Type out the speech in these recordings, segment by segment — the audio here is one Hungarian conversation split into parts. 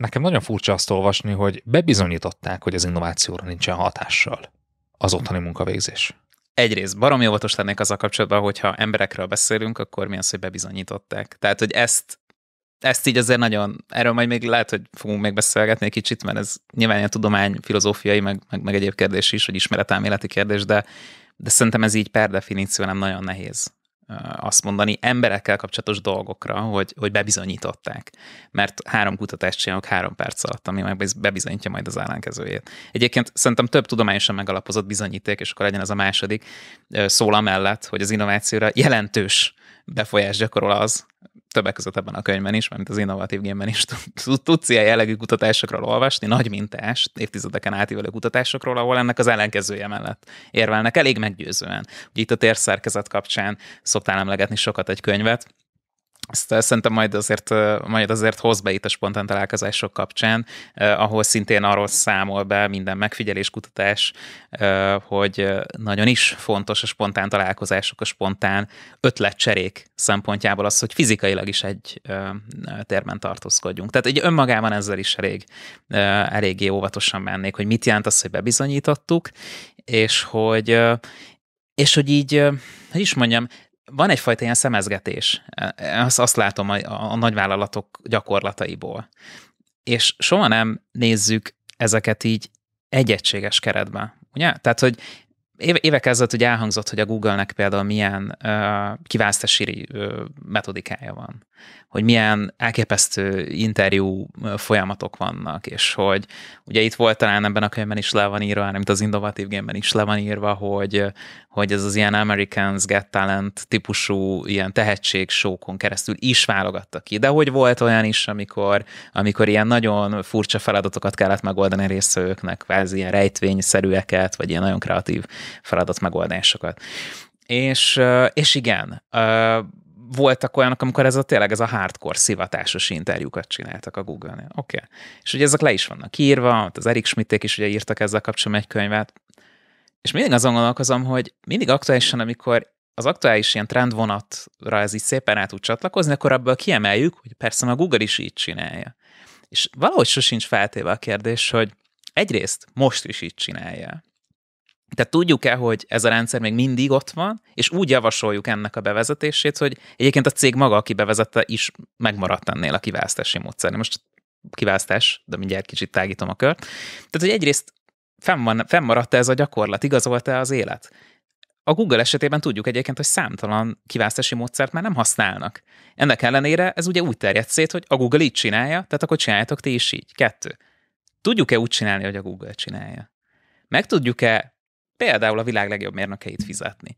nekem nagyon furcsa azt olvasni, hogy bebizonyították, hogy az innovációra nincsen hatással az otthoni munkavégzés. Egyrészt baromi óvatos lennék a kapcsolatban, hogyha emberekről beszélünk, akkor mi az, hogy bebizonyították. Tehát, hogy ezt ezt így azért nagyon, erről majd még lehet, hogy fogunk még beszélgetni egy kicsit, mert ez nyilván ilyen tudomány, filozófiai, meg, meg, meg egyéb kérdés is, hogy ismeretelméleti kérdés, de, de szerintem ez így per definíció nem nagyon nehéz azt mondani emberekkel kapcsolatos dolgokra, hogy, hogy bebizonyították. Mert három kutatást csinálok három perc alatt, ami meg bebizonyítja majd az ellenkezőjét. Egyébként szerintem több tudományosan megalapozott bizonyíték, és akkor legyen ez a második, szóla mellett, hogy az innovációra jelentős befolyás gyakorol az, többek között ebben a könyvben is, mint az innovatív gémben is tudsz ilyen jellegű kutatásokról olvasni, nagy mintás évtizedeken átívelő kutatásokról, ahol ennek az ellenkezője mellett érvelnek elég meggyőzően. Ugye itt a térszerkezet kapcsán szoktál emlegetni sokat egy könyvet, ezt eh, szerintem majd azért, eh, majd azért hoz be itt a spontán találkozások kapcsán, eh, ahol szintén arról számol be minden megfigyelés, kutatás, eh, hogy eh, nagyon is fontos a spontán találkozások, a spontán ötletcserék szempontjából az, hogy fizikailag is egy eh, térben tartózkodjunk. Tehát egy önmagában ezzel is elég, eh, eléggé óvatosan mennék, hogy mit jelent az, hogy bebizonyítottuk, és hogy, és hogy így, hogy is mondjam, van egyfajta ilyen szemezgetés, azt, azt látom a, a nagyvállalatok gyakorlataiból. És soha nem nézzük ezeket így egy egységes keretben. Ugye? Tehát, hogy évek ezelőtt ugye elhangzott, hogy a Google-nek például milyen uh, kiválasztási uh, metodikája van, hogy milyen elképesztő interjú uh, folyamatok vannak, és hogy ugye itt volt talán ebben a könyvben is le van írva, hanem itt az innovatív gémben is le van írva, hogy, hogy ez az ilyen Americans Get Talent típusú ilyen sokon keresztül is válogattak. ki. De hogy volt olyan is, amikor, amikor ilyen nagyon furcsa feladatokat kellett megoldani részvőknek, kvázi ilyen rejtvényszerűeket, vagy ilyen nagyon kreatív feladat megoldásokat. És, és igen, voltak olyanok, amikor ez a tényleg ez a hardcore szivatásos interjúkat csináltak a Google-nél. Oké. Okay. És ugye ezek le is vannak írva, az Erik Schmidték is ugye írtak ezzel kapcsolatban egy könyvet. És mindig azon gondolkozom, hogy mindig aktuálisan, amikor az aktuális ilyen trendvonatra ez így szépen át tud csatlakozni, akkor abból kiemeljük, hogy persze a Google is így csinálja. És valahogy sosincs feltéve a kérdés, hogy egyrészt most is így csinálja. Tehát tudjuk-e, hogy ez a rendszer még mindig ott van, és úgy javasoljuk ennek a bevezetését, hogy egyébként a cég maga, aki bevezette, is megmaradt ennél a kiválasztási módszer. Most kiválasztás, de mindjárt kicsit tágítom a kört. Tehát, hogy egyrészt fenn van, fennmaradt ez a gyakorlat, igazolta e az élet? A Google esetében tudjuk egyébként, hogy számtalan kiválasztási módszert már nem használnak. Ennek ellenére ez ugye úgy terjedt szét, hogy a Google így csinálja, tehát akkor csináljátok ti is így. Kettő. Tudjuk-e úgy csinálni, hogy a Google csinálja? Meg tudjuk-e például a világ legjobb mérnökeit fizetni.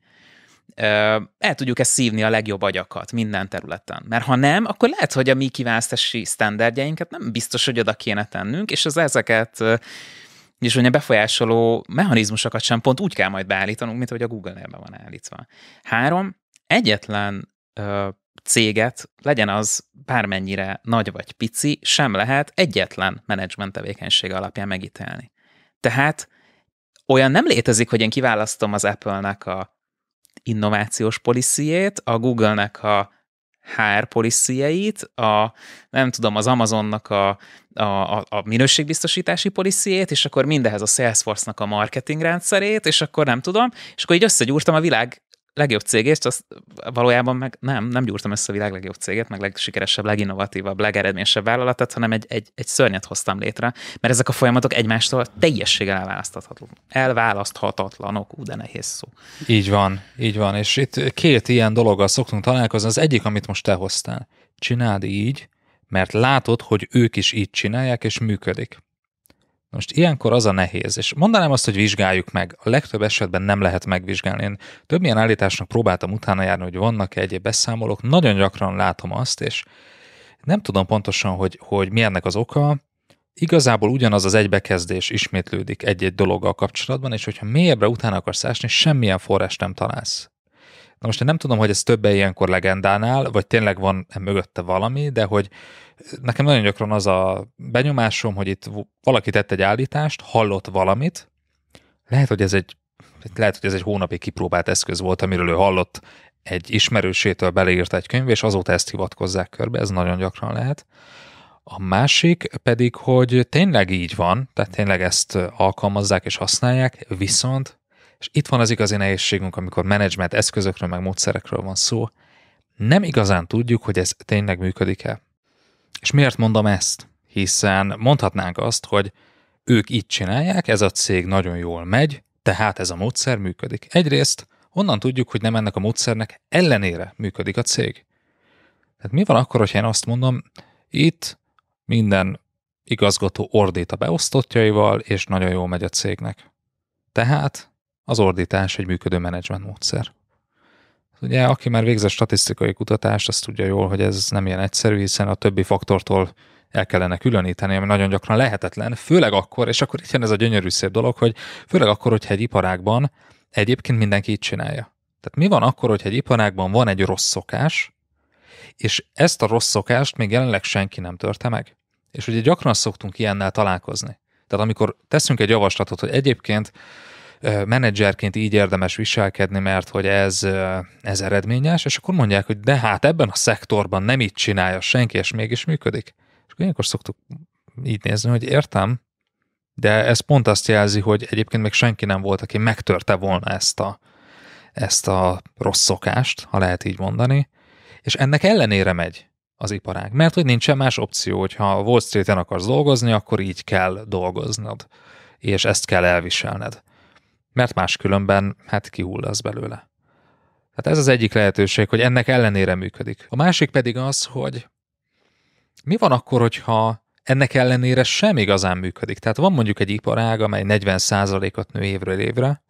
El tudjuk ezt szívni a legjobb agyakat minden területen. Mert ha nem, akkor lehet, hogy a mi kiválasztási sztenderdjeinket nem biztos, hogy oda kéne tennünk, és az ezeket és hogy a befolyásoló mechanizmusokat sem pont úgy kell majd beállítanunk, mint hogy a Google-nél be van állítva. Három, egyetlen ö, céget, legyen az bármennyire nagy vagy pici, sem lehet egyetlen menedzsment tevékenysége alapján megítélni. Tehát olyan nem létezik, hogy én kiválasztom az Apple-nek a innovációs policyjét, a Google-nek a HR policyjeit, a, nem tudom, az Amazonnak a, a, a, a minőségbiztosítási policyjét, és akkor mindehez a Salesforce-nak a marketing rendszerét, és akkor nem tudom, és akkor így összegyúrtam a világ legjobb cégést, azt valójában meg nem, nem gyúrtam össze a világ legjobb cégét, meg legsikeresebb, leginnovatívabb, legeredményesebb vállalatát, hanem egy, egy, egy szörnyet hoztam létre, mert ezek a folyamatok egymástól teljességgel elválaszthatatlanok. Elválaszthatatlanok, ú, de nehéz szó. Így van, így van. És itt két ilyen dologgal szoktunk találkozni. Az egyik, amit most te hoztál. Csináld így, mert látod, hogy ők is így csinálják, és működik. Most ilyenkor az a nehéz, és mondanám azt, hogy vizsgáljuk meg. A legtöbb esetben nem lehet megvizsgálni. Én több ilyen állításnak próbáltam utána járni, hogy vannak-e egyéb beszámolók. Nagyon gyakran látom azt, és nem tudom pontosan, hogy, hogy mi ennek az oka. Igazából ugyanaz az egybekezdés ismétlődik egy-egy dologgal kapcsolatban, és hogyha mélyebbre utána akarsz ásni, semmilyen forrás nem találsz. Na most én nem tudom, hogy ez többen ilyenkor legendánál, vagy tényleg van -e mögötte valami, de hogy nekem nagyon gyakran az a benyomásom, hogy itt valaki tett egy állítást, hallott valamit, lehet, hogy ez egy lehet, hogy ez egy hónapig kipróbált eszköz volt, amiről ő hallott egy ismerősétől beleírta egy könyv, és azóta ezt hivatkozzák körbe, ez nagyon gyakran lehet. A másik pedig, hogy tényleg így van, tehát tényleg ezt alkalmazzák és használják, viszont és itt van az igazi nehézségünk, amikor menedzsment eszközökről, meg módszerekről van szó. Nem igazán tudjuk, hogy ez tényleg működik-e. És miért mondom ezt? Hiszen mondhatnánk azt, hogy ők így csinálják, ez a cég nagyon jól megy, tehát ez a módszer működik. Egyrészt honnan tudjuk, hogy nem ennek a módszernek ellenére működik a cég? Tehát mi van akkor, hogyha én azt mondom, itt minden igazgató ordít a beosztottjaival, és nagyon jól megy a cégnek. Tehát az ordítás egy működő menedzsment módszer. Ugye, aki már végzett statisztikai kutatást, azt tudja jól, hogy ez nem ilyen egyszerű, hiszen a többi faktortól el kellene különíteni, ami nagyon gyakran lehetetlen, főleg akkor, és akkor itt jön ez a gyönyörű szép dolog, hogy főleg akkor, hogyha egy iparágban egyébként mindenki így csinálja. Tehát mi van akkor, hogyha egy iparágban van egy rossz szokás, és ezt a rossz szokást még jelenleg senki nem törte meg? És ugye gyakran szoktunk ilyennel találkozni. Tehát amikor teszünk egy javaslatot, hogy egyébként menedzserként így érdemes viselkedni, mert hogy ez, ez eredményes, és akkor mondják, hogy de hát ebben a szektorban nem így csinálja senki, és mégis működik. És akkor ilyenkor szoktuk így nézni, hogy értem, de ez pont azt jelzi, hogy egyébként még senki nem volt, aki megtörte volna ezt a, ezt a rossz szokást, ha lehet így mondani, és ennek ellenére megy az iparág, mert hogy nincsen más opció, hogyha Wall Street-en akarsz dolgozni, akkor így kell dolgoznod, és ezt kell elviselned mert máskülönben hát kihull az belőle. Tehát ez az egyik lehetőség, hogy ennek ellenére működik. A másik pedig az, hogy mi van akkor, hogyha ennek ellenére sem igazán működik. Tehát van mondjuk egy iparág, amely 40%-ot nő évről évre,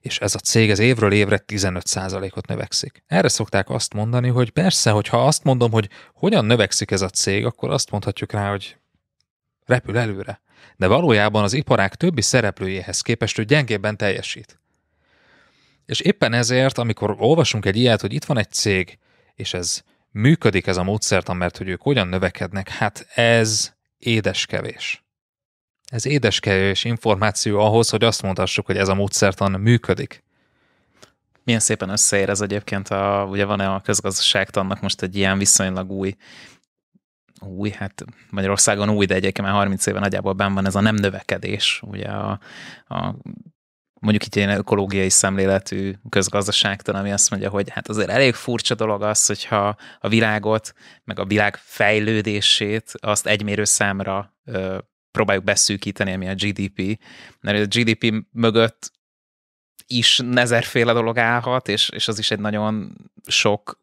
és ez a cég az évről évre 15%-ot növekszik. Erre szokták azt mondani, hogy persze, hogyha azt mondom, hogy hogyan növekszik ez a cég, akkor azt mondhatjuk rá, hogy repül előre de valójában az iparág többi szereplőjéhez képest ő gyengébben teljesít. És éppen ezért, amikor olvasunk egy ilyet, hogy itt van egy cég, és ez működik ez a módszert, mert hogy ők hogyan növekednek, hát ez édeskevés. Ez édeskevés információ ahhoz, hogy azt mondhassuk, hogy ez a módszertan működik. Milyen szépen összeér ez egyébként, a, ugye van-e a közgazdaságtannak most egy ilyen viszonylag új új, hát Magyarországon új, de egyébként már 30 éve nagyjából benn van ez a nem növekedés, ugye a, a mondjuk itt ilyen ökológiai szemléletű közgazdaságtan, ami azt mondja, hogy hát azért elég furcsa dolog az, hogyha a világot, meg a világ fejlődését azt egymérő számra ö, próbáljuk beszűkíteni, ami a GDP, mert a GDP mögött is nezerféle dolog állhat, és, és az is egy nagyon sok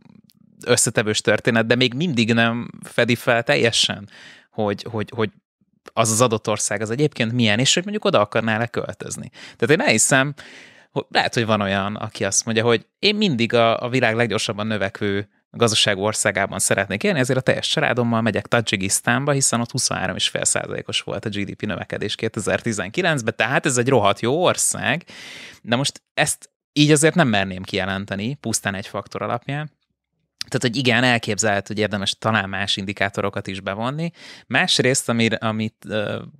összetevős történet, de még mindig nem fedi fel teljesen, hogy, hogy, hogy az az adott ország az egyébként milyen, és hogy mondjuk oda akarnál leköltözni. költözni. Tehát én elhiszem, hogy lehet, hogy van olyan, aki azt mondja, hogy én mindig a, a világ leggyorsabban növekvő gazdaság országában szeretnék élni, ezért a teljes családommal megyek Tajikisztánba, hiszen ott 23,5%-os volt a GDP növekedés 2019-ben, tehát ez egy rohadt jó ország. De most ezt így azért nem merném kijelenteni, pusztán egy faktor alapján. Tehát, hogy igen, elképzelhet, hogy érdemes talán más indikátorokat is bevonni. Másrészt, amir, amit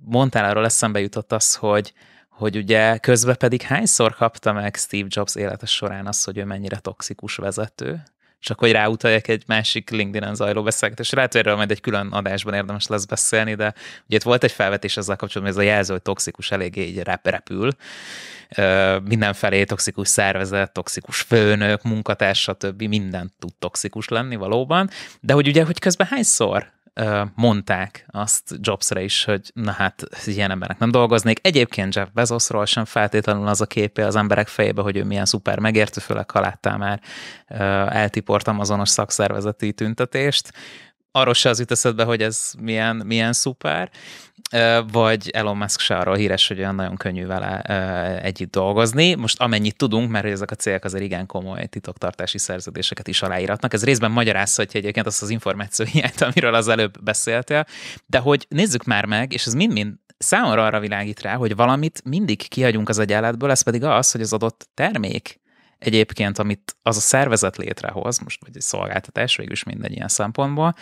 mondtál, arról eszembe jutott az, hogy, hogy ugye közben pedig hányszor kapta meg Steve Jobs élete során azt, hogy ő mennyire toxikus vezető, csak hogy ráutaljak egy másik LinkedIn-en zajló beszélgetés. Lehet, hogy erről majd egy külön adásban érdemes lesz beszélni, de ugye itt volt egy felvetés ezzel kapcsolatban, hogy ez a jelző, hogy toxikus eléggé így repül. Mindenfelé toxikus szervezet, toxikus főnök, munkatárs, stb. Minden tud toxikus lenni valóban, de hogy ugye, hogy közben hányszor mondták azt Jobsra is, hogy na hát ilyen emberek nem dolgoznék. Egyébként Jeff Bezosról sem feltétlenül az a képe az emberek fejébe, hogy ő milyen szuper megértő, főleg ha láttál már eltiport azonos szakszervezeti tüntetést. Arról se az jut eszedbe, hogy ez milyen, milyen szuper vagy Elon Musk se arról híres, hogy olyan nagyon könnyű vele együtt dolgozni. Most amennyit tudunk, mert hogy ezek a cégek azért igen komoly titoktartási szerződéseket is aláíratnak. Ez részben magyarázza, hogy egyébként azt az információ hiányt, amiről az előbb beszéltél, de hogy nézzük már meg, és ez mind-mind számomra arra világít rá, hogy valamit mindig kihagyunk az egyenletből, ez pedig az, hogy az adott termék egyébként, amit az a szervezet létrehoz, most vagy egy szolgáltatás, is minden ilyen szempontból,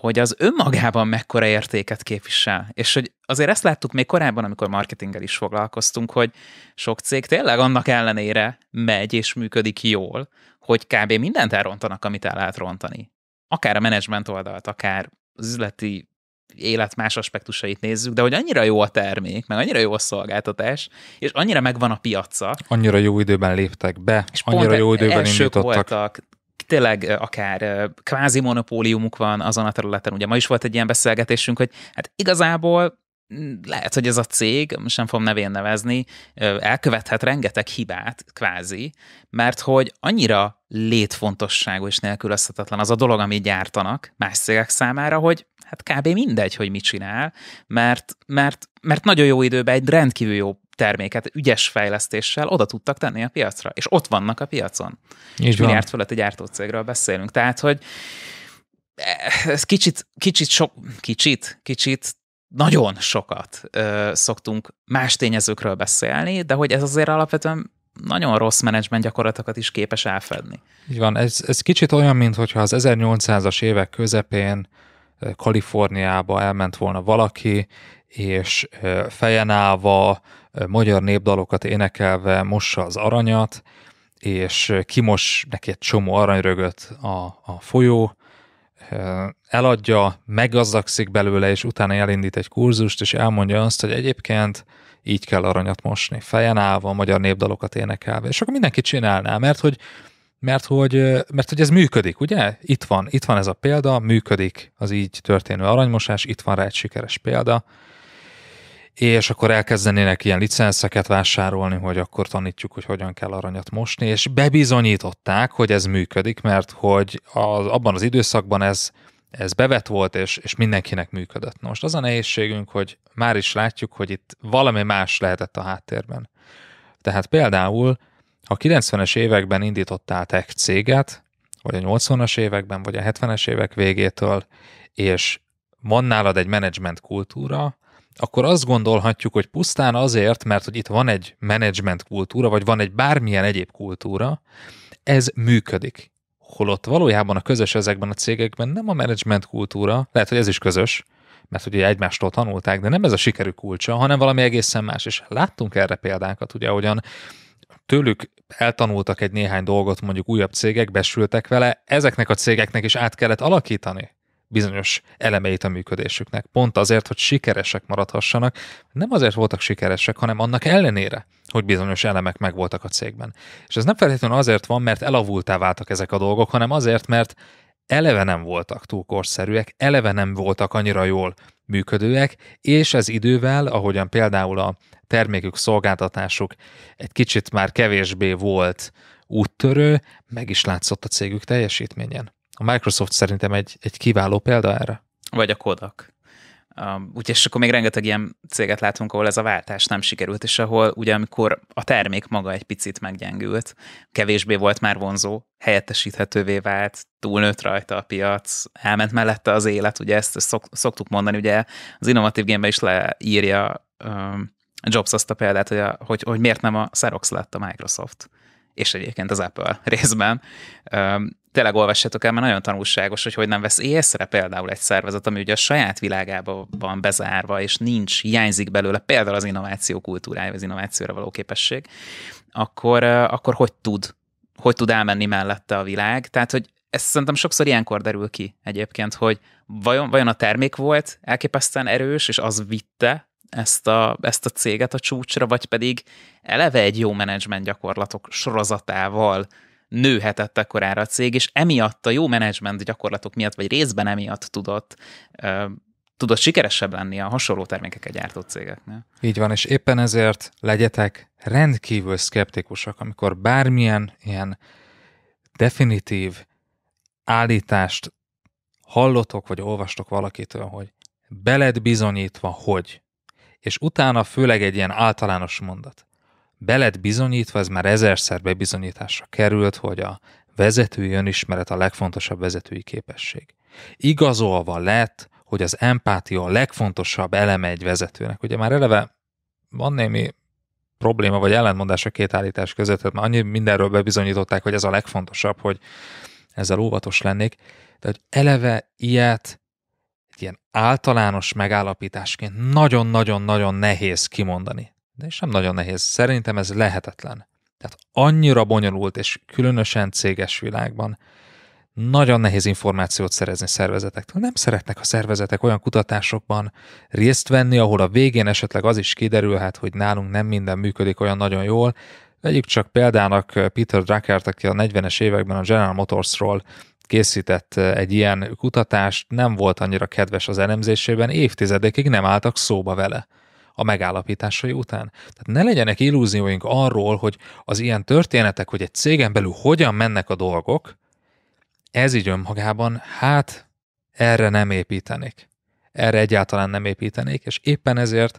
hogy az önmagában mekkora értéket képvisel. És hogy azért ezt láttuk még korábban, amikor marketinggel is foglalkoztunk, hogy sok cég tényleg annak ellenére megy és működik jól, hogy kb. mindent elrontanak, amit el lehet rontani. Akár a menedzsment oldalt, akár az üzleti élet más aspektusait nézzük, de hogy annyira jó a termék, meg annyira jó a szolgáltatás, és annyira megvan a piaca. Annyira jó időben léptek be, és annyira jó e- időben indítottak. voltak, tényleg akár kvázi monopóliumuk van azon a területen, ugye ma is volt egy ilyen beszélgetésünk, hogy hát igazából lehet, hogy ez a cég, most nem fogom nevén nevezni, elkövethet rengeteg hibát, kvázi, mert hogy annyira létfontosságú és nélkülözhetetlen az a dolog, amit gyártanak más cégek számára, hogy hát kb. mindegy, hogy mit csinál, mert, mert, mert nagyon jó időben egy rendkívül jó terméket ügyes fejlesztéssel oda tudtak tenni a piacra, és ott vannak a piacon. És miért fölött egy gyártócégről beszélünk. Tehát, hogy ez kicsit, kicsit, sok, kicsit, kicsit nagyon sokat ö, szoktunk más tényezőkről beszélni, de hogy ez azért alapvetően nagyon rossz menedzsment gyakorlatokat is képes elfedni. Így van, ez, ez kicsit olyan, mintha az 1800-as évek közepén Kaliforniába elment volna valaki, és fejen állva, magyar népdalokat énekelve mossa az aranyat, és kimos neki egy csomó aranyrögöt a, a folyó, eladja, meggazdagszik belőle, és utána elindít egy kurzust, és elmondja azt, hogy egyébként így kell aranyat mosni, fejen állva, magyar népdalokat énekelve, és akkor mindenki csinálná, mert hogy, mert hogy, mert hogy ez működik, ugye? Itt van, itt van ez a példa, működik az így történő aranymosás, itt van rá egy sikeres példa, és akkor elkezdenének ilyen licenszeket vásárolni, hogy akkor tanítjuk, hogy hogyan kell aranyat mosni, és bebizonyították, hogy ez működik, mert hogy az, abban az időszakban ez, ez bevet volt, és, és mindenkinek működött. Most az a nehézségünk, hogy már is látjuk, hogy itt valami más lehetett a háttérben. Tehát például, ha 90-es években indítottál tech céget, vagy a 80-as években, vagy a 70-es évek végétől, és van nálad egy menedzsment kultúra, akkor azt gondolhatjuk, hogy pusztán azért, mert hogy itt van egy menedzsment kultúra, vagy van egy bármilyen egyéb kultúra, ez működik. Holott valójában a közös ezekben a cégekben nem a menedzsment kultúra, lehet, hogy ez is közös, mert ugye egymástól tanulták, de nem ez a sikerű kulcsa, hanem valami egészen más, és láttunk erre példákat, ugye, ahogyan tőlük eltanultak egy néhány dolgot, mondjuk újabb cégek, besültek vele, ezeknek a cégeknek is át kellett alakítani bizonyos elemeit a működésüknek. Pont azért, hogy sikeresek maradhassanak, nem azért voltak sikeresek, hanem annak ellenére, hogy bizonyos elemek megvoltak a cégben. És ez nem feltétlenül azért van, mert elavultá váltak ezek a dolgok, hanem azért, mert eleve nem voltak túl korszerűek, eleve nem voltak annyira jól működőek, és ez idővel, ahogyan például a termékük, szolgáltatásuk egy kicsit már kevésbé volt úttörő, meg is látszott a cégük teljesítményen. A Microsoft szerintem egy, egy kiváló példa erre. Vagy a Kodak. Um, úgyhogy és akkor még rengeteg ilyen céget látunk, ahol ez a váltás nem sikerült, és ahol ugye amikor a termék maga egy picit meggyengült, kevésbé volt már vonzó, helyettesíthetővé vált, túlnőtt rajta a piac, elment mellette az élet, ugye ezt, ezt szok, szoktuk mondani, ugye az innovatív gémbe is leírja um, Jobs azt a példát, hogy, a, hogy, hogy miért nem a Xerox lett a Microsoft és egyébként az Apple részben. Um, tényleg olvassátok el, mert nagyon tanulságos, hogy hogy nem vesz észre például egy szervezet, ami ugye a saját világában van bezárva, és nincs, hiányzik belőle például az innováció kultúrája, az innovációra való képesség, akkor, akkor hogy tud hogy tud elmenni mellette a világ. Tehát, hogy ez szerintem sokszor ilyenkor derül ki egyébként, hogy vajon, vajon a termék volt elképesztően erős, és az vitte ezt a, ezt a céget a csúcsra, vagy pedig eleve egy jó menedzsment gyakorlatok sorozatával nőhetett ekkorára a cég, és emiatt a jó menedzsment gyakorlatok miatt, vagy részben emiatt tudott tudod sikeresebb lenni a hasonló termékeket gyártó cégeknél. Így van, és éppen ezért legyetek rendkívül szkeptikusak, amikor bármilyen ilyen definitív állítást hallotok, vagy olvastok valakitől, hogy beled bizonyítva, hogy, és utána főleg egy ilyen általános mondat belet bizonyítva, ez már ezerszer bebizonyításra került, hogy a vezetői önismeret a legfontosabb vezetői képesség. Igazolva lett, hogy az empátia a legfontosabb eleme egy vezetőnek. Ugye már eleve van némi probléma vagy ellentmondás a két állítás között, tehát már annyi mindenről bebizonyították, hogy ez a legfontosabb, hogy ezzel óvatos lennék, de hogy eleve ilyet egy ilyen általános megállapításként nagyon-nagyon-nagyon nehéz kimondani de és nem nagyon nehéz. Szerintem ez lehetetlen. Tehát annyira bonyolult, és különösen céges világban nagyon nehéz információt szerezni szervezetektől. Nem szeretnek a szervezetek olyan kutatásokban részt venni, ahol a végén esetleg az is kiderülhet, hogy nálunk nem minden működik olyan nagyon jól. Vegyük csak példának Peter Druckert, aki a 40-es években a General Motorsról készített eh, egy ilyen kutatást, nem volt annyira kedves az elemzésében, évtizedekig nem álltak szóba vele a megállapításai után. Tehát ne legyenek illúzióink arról, hogy az ilyen történetek, hogy egy cégen belül hogyan mennek a dolgok, ez így önmagában, hát erre nem építenék. Erre egyáltalán nem építenék, és éppen ezért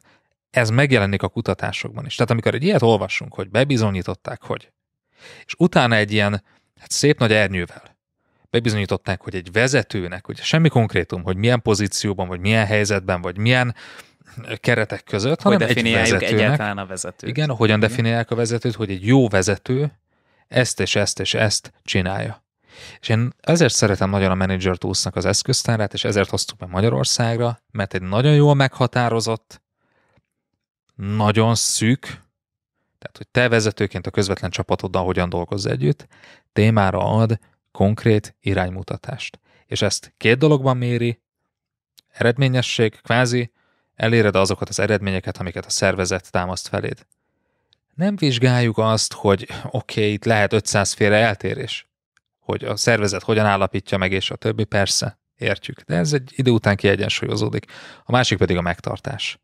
ez megjelenik a kutatásokban is. Tehát amikor egy ilyet olvasunk, hogy bebizonyították, hogy, és utána egy ilyen hát szép nagy ernyővel bebizonyították, hogy egy vezetőnek, hogy semmi konkrétum, hogy milyen pozícióban, vagy milyen helyzetben, vagy milyen keretek között, hogy hanem egy vezetőnek. egyáltalán a vezetőt. Igen, hogyan definiálják a vezetőt, hogy egy jó vezető ezt és ezt és ezt csinálja. És én ezért szeretem nagyon a Manager tools az eszköztárát, és ezért hoztuk be Magyarországra, mert egy nagyon jól meghatározott, nagyon szűk, tehát hogy te vezetőként a közvetlen csapatoddal hogyan dolgozz együtt, témára ad konkrét iránymutatást. És ezt két dologban méri, eredményesség, kvázi eléred azokat az eredményeket, amiket a szervezet támaszt feléd. Nem vizsgáljuk azt, hogy oké, okay, itt lehet 500 félre eltérés, hogy a szervezet hogyan állapítja meg, és a többi, persze, értjük. De ez egy idő után kiegyensúlyozódik. A másik pedig a megtartás.